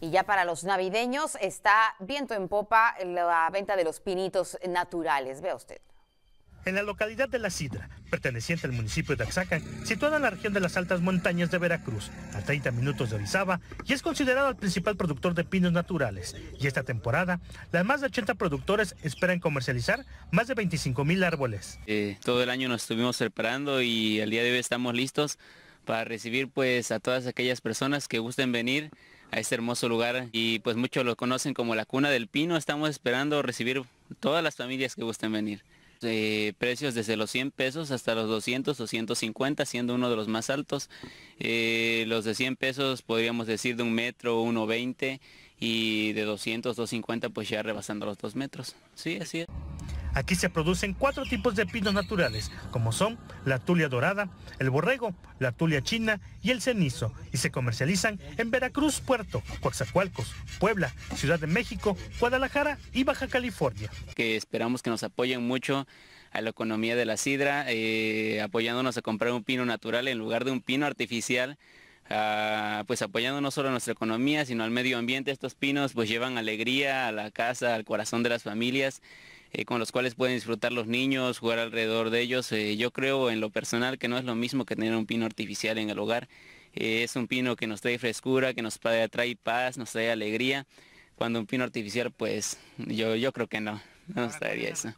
Y ya para los navideños está viento en popa la venta de los pinitos naturales. Vea usted. En la localidad de La Sidra, perteneciente al municipio de Axaca, situada en la región de las altas montañas de Veracruz, a 30 minutos de Orizaba, y es considerado el principal productor de pinos naturales. Y esta temporada, las más de 80 productores esperan comercializar más de 25 mil árboles. Eh, todo el año nos estuvimos preparando y al día de hoy estamos listos para recibir pues a todas aquellas personas que gusten venir a este hermoso lugar y pues muchos lo conocen como la cuna del pino. Estamos esperando recibir todas las familias que gusten venir. Eh, precios desde los 100 pesos hasta los 200 o 150, siendo uno de los más altos. Eh, los de 100 pesos podríamos decir de un metro, 1,20 y de 200, 250 pues ya rebasando los dos metros. Sí, así es. Aquí se producen cuatro tipos de pinos naturales, como son la tulia dorada, el borrego, la tulia china y el cenizo, y se comercializan en Veracruz, Puerto, Coaxacualcos, Puebla, Ciudad de México, Guadalajara y Baja California. Que esperamos que nos apoyen mucho a la economía de la sidra, eh, apoyándonos a comprar un pino natural en lugar de un pino artificial. Ah, pues apoyando no solo a nuestra economía, sino al medio ambiente. Estos pinos pues llevan alegría a la casa, al corazón de las familias eh, con los cuales pueden disfrutar los niños, jugar alrededor de ellos. Eh, yo creo en lo personal que no es lo mismo que tener un pino artificial en el hogar. Eh, es un pino que nos trae frescura, que nos trae, paz, nos trae alegría. Cuando un pino artificial, pues yo, yo creo que no, no nos traería eso.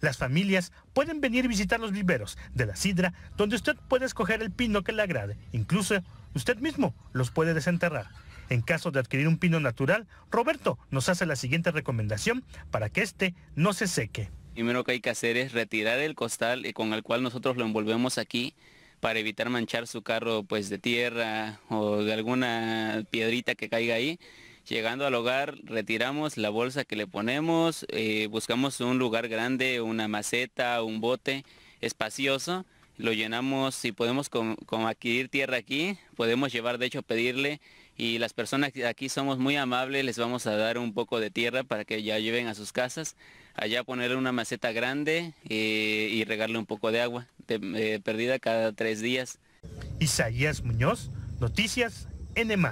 Las familias pueden venir a visitar los viveros de la sidra, donde usted puede escoger el pino que le agrade. Incluso usted mismo los puede desenterrar. En caso de adquirir un pino natural, Roberto nos hace la siguiente recomendación para que este no se seque. Primero que hay que hacer es retirar el costal eh, con el cual nosotros lo envolvemos aquí para evitar manchar su carro pues de tierra o de alguna piedrita que caiga ahí. Llegando al hogar retiramos la bolsa que le ponemos, eh, buscamos un lugar grande, una maceta, un bote espacioso, lo llenamos, si podemos con, con adquirir tierra aquí, podemos llevar de hecho pedirle y las personas aquí somos muy amables, les vamos a dar un poco de tierra para que ya lleven a sus casas, allá ponerle una maceta grande eh, y regarle un poco de agua, eh, perdida cada tres días. Isaías Muñoz, Noticias N+.